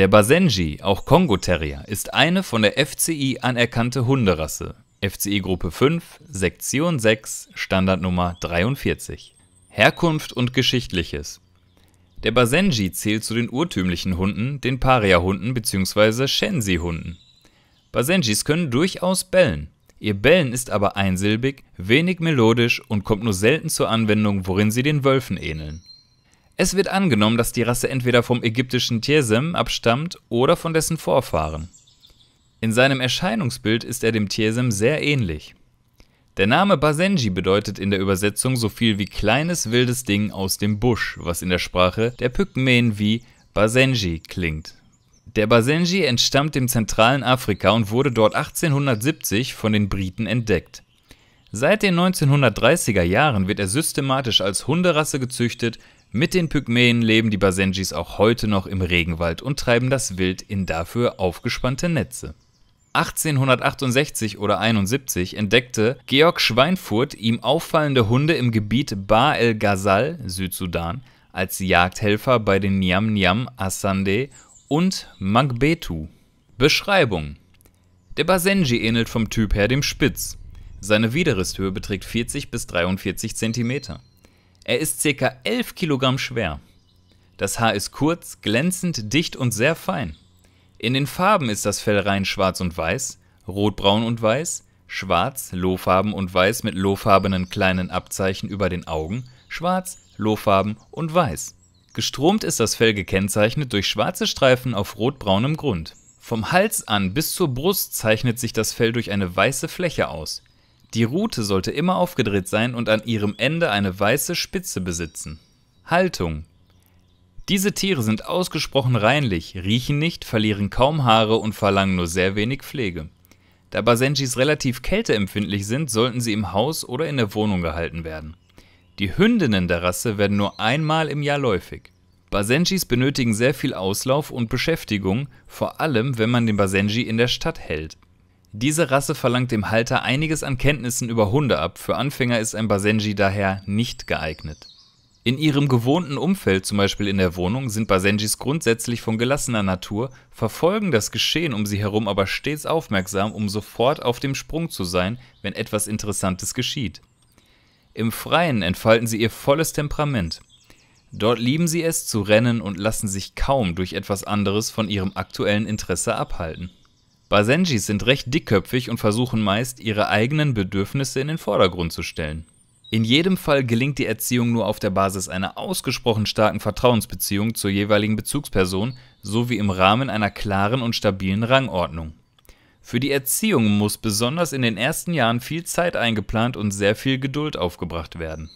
Der Basenji, auch Kongo-Terrier, ist eine von der FCI anerkannte Hunderasse. FCI Gruppe 5, Sektion 6, Standardnummer 43. Herkunft und Geschichtliches Der Basenji zählt zu den urtümlichen Hunden, den Paria-Hunden bzw. shenzi hunden Basenjis können durchaus bellen. Ihr Bellen ist aber einsilbig, wenig melodisch und kommt nur selten zur Anwendung, worin sie den Wölfen ähneln. Es wird angenommen, dass die Rasse entweder vom ägyptischen Tirsem abstammt oder von dessen Vorfahren. In seinem Erscheinungsbild ist er dem Tirsem sehr ähnlich. Der Name Basenji bedeutet in der Übersetzung so viel wie kleines wildes Ding aus dem Busch, was in der Sprache der Pygmäen wie Basenji klingt. Der Basenji entstammt dem zentralen Afrika und wurde dort 1870 von den Briten entdeckt. Seit den 1930er Jahren wird er systematisch als Hunderasse gezüchtet mit den Pygmäen leben die Basenjis auch heute noch im Regenwald und treiben das Wild in dafür aufgespannte Netze. 1868 oder 71 entdeckte Georg Schweinfurt ihm auffallende Hunde im Gebiet Ba el Ghazal, Südsudan, als Jagdhelfer bei den Niam Niam Asande und Mangbetu. Beschreibung: Der Basenji ähnelt vom Typ her dem Spitz. Seine Widerrisshöhe beträgt 40 bis 43 Zentimeter. Er ist ca. 11 Kilogramm schwer. Das Haar ist kurz, glänzend, dicht und sehr fein. In den Farben ist das Fell rein schwarz und weiß, rotbraun und weiß, schwarz, lohfarben und weiß mit lohfarbenen kleinen Abzeichen über den Augen, schwarz, lohfarben und weiß. Gestromt ist das Fell gekennzeichnet durch schwarze Streifen auf rotbraunem Grund. Vom Hals an bis zur Brust zeichnet sich das Fell durch eine weiße Fläche aus, die Rute sollte immer aufgedreht sein und an ihrem Ende eine weiße Spitze besitzen. Haltung. Diese Tiere sind ausgesprochen reinlich, riechen nicht, verlieren kaum Haare und verlangen nur sehr wenig Pflege. Da Basenjis relativ kälteempfindlich sind, sollten sie im Haus oder in der Wohnung gehalten werden. Die Hündinnen der Rasse werden nur einmal im Jahr läufig. Basenjis benötigen sehr viel Auslauf und Beschäftigung, vor allem wenn man den Basenji in der Stadt hält. Diese Rasse verlangt dem Halter einiges an Kenntnissen über Hunde ab, für Anfänger ist ein Basenji daher nicht geeignet. In ihrem gewohnten Umfeld, zum Beispiel in der Wohnung, sind Basenjis grundsätzlich von gelassener Natur, verfolgen das Geschehen um sie herum aber stets aufmerksam, um sofort auf dem Sprung zu sein, wenn etwas Interessantes geschieht. Im Freien entfalten sie ihr volles Temperament. Dort lieben sie es zu rennen und lassen sich kaum durch etwas anderes von ihrem aktuellen Interesse abhalten. Basenjis sind recht dickköpfig und versuchen meist, ihre eigenen Bedürfnisse in den Vordergrund zu stellen. In jedem Fall gelingt die Erziehung nur auf der Basis einer ausgesprochen starken Vertrauensbeziehung zur jeweiligen Bezugsperson sowie im Rahmen einer klaren und stabilen Rangordnung. Für die Erziehung muss besonders in den ersten Jahren viel Zeit eingeplant und sehr viel Geduld aufgebracht werden.